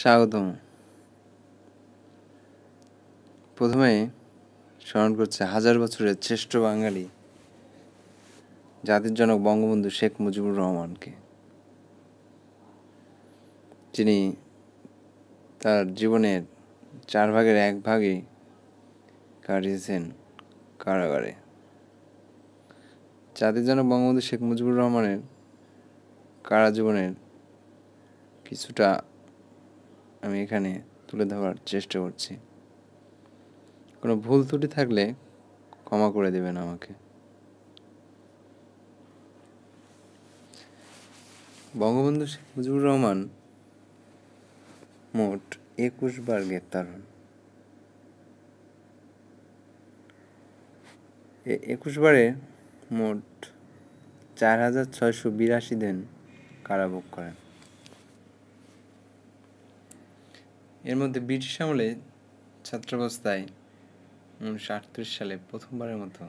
স্বাগতম প্রথমে স্মরণ করছে হাজার বছরের শ্রেষ্ঠ বাঙালি জাতির জনক বঙ্গবন্ধু শেখ মুজিবুর রহমানকে যিনি তার জীবনের চার ভাগের এক ভাগই কাটিয়েছেন কারাগারে জাতির জনক বঙ্গবন্ধু শেখ মুজিবুর রহমানের কারা জীবনের কিছুটা আমি এখানে তুলে ধরার চেষ্টা করছি কোনো ভুল ত্রুটি থাকলে ক্ষমা করে দেবেন আমাকে বঙ্গবন্ধু শেখ মুজিবুর রহমান মোট একুশ বার গ্রেপ্তার হন একুশ বারে মোট চার হাজার ছয়শো বিরাশি দিন কারাভোগ করেন এর মধ্যে ব্রিটিশ আমলে ছাত্রাবস্থায় উনিশশো আটত্রিশ সালে প্রথমবারের মতো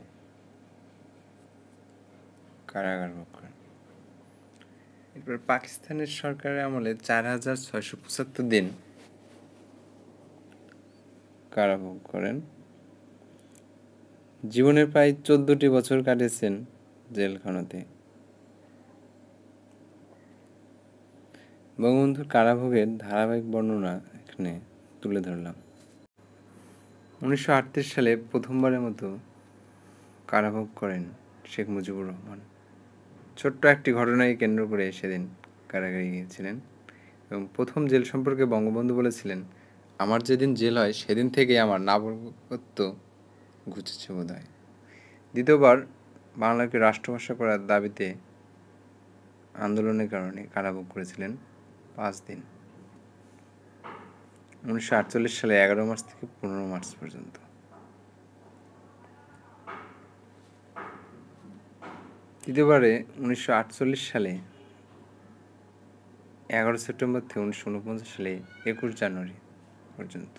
কারাগার ভোগ করেন এরপর পাকিস্তানের সরকারের আমলে চার হাজার ছয়শো পঁচাত্তর দিন কারাভোগ করেন জীবনের প্রায় চোদ্দটি বছর কাটিয়েছেন জেলখানাতে বঙ্গবন্ধুর কারাভোগের ধারাবাহিক বর্ণনা এখানে তুলে ধরলাম উনিশশো সালে প্রথমবারের মতো কারাভোগ করেন শেখ মুজিবুর রহমান ছোট্ট একটি ঘটনায় কেন্দ্র করে সেদিন কারাগারে গিয়েছিলেন এবং প্রথম জেল সম্পর্কে বঙ্গবন্ধু বলেছিলেন আমার যেদিন জেল হয় সেদিন থেকেই আমার নাগরিকত্ব ঘুচেছে বোধ হয় দ্বিতীয়বার বাংলাকে রাষ্ট্রভাষা করার দাবিতে আন্দোলনের কারণে কারাভোগ করেছিলেন পাঁচ দিন উনিশশো আটচল্লিশ সালে এগারো মার্চ থেকে পনেরো মার্চ পর্যন্ত দ্বিতীয়বারে উনিশশো আটচল্লিশ সালে এগারো সেপ্টেম্বর থেকে উনিশশো উনপঞ্চাশ সালে একুশ জানুয়ারি পর্যন্ত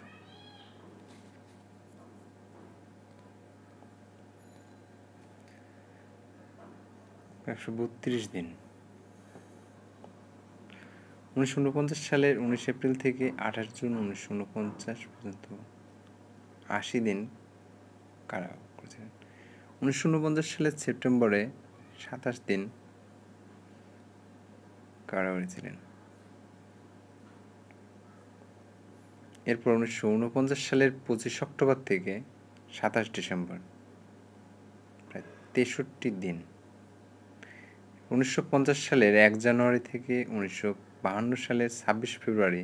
একশো বত্রিশ দিন উনিশশো উনপঞ্চাশ সালের উনিশ এপ্রিল থেকে আঠাশ জুন উনিশশো উনপঞ্চাশ পর্যন্ত আশি দিন কারা করেছিলেন উনিশশো সালের সেপ্টেম্বরে সাতাশ দিন কারা ছিলেন এরপর উনিশশো উনপঞ্চাশ সালের পঁচিশ অক্টোবর থেকে সাতাশ ডিসেম্বর প্রায় তেষট্টি দিন উনিশশো পঞ্চাশ সালের এক জানুয়ারি থেকে উনিশশো বাহান্ন সালের ছাব্বিশ ফেব্রুয়ারি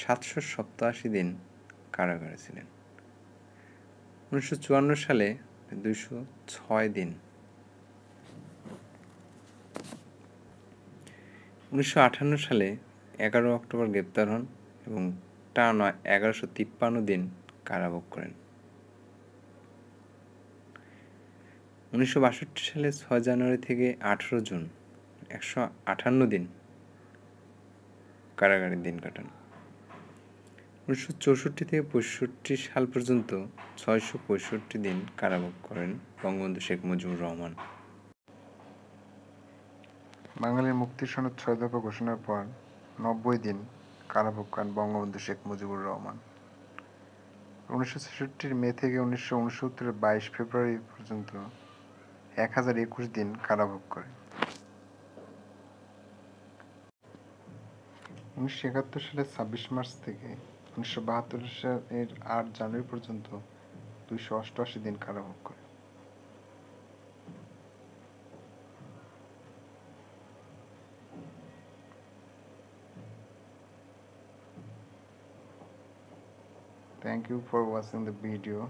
সাতশো সপ্তাশি দিন কারাগারে ছিলেন উনিশশো চুয়ান্ন সালে দুইশো ছয় দিন উনিশশো সালে এগারো অক্টোবর গ্রেপ্তার হন এবং টানা এগারোশো তিপ্পান্ন দিন কারাভোগ করেন উনিশশো বাষট্টি সালে ছয় জানুয়ারি থেকে আঠেরো জুন একশো আটান্ন দিন কারাগারে দিন কাটান উনিশশো চৌষট্টি থেকে পঁয়ষট্টি সাল পর্যন্ত ছয়শো পঁয়ষট্টি দিন কারাভোগ করেন বঙ্গবন্ধু শেখ মুজিবুর রহমান বাঙালির মুক্তির সনদ ছয় দফা ঘোষণার পর নব্বই দিন কারাভোগ করেন বঙ্গবন্ধু শেখ মুজিবুর রহমান উনিশশো ছেষট্টির মে থেকে উনিশশো উনসত্তরের বাইশ ফেব্রুয়ারি পর্যন্ত এক হাজার একুশ দিন কারাভোগ করেন উনিশশো একাত্তর সালের ছাব্বিশ মার্চ থেকে উনিশশো বাহাত্তর সালের আট জানুয়ারি পর্যন্ত দুইশো অষ্টআশি দিন কারাভোগ করে thank you for watching the video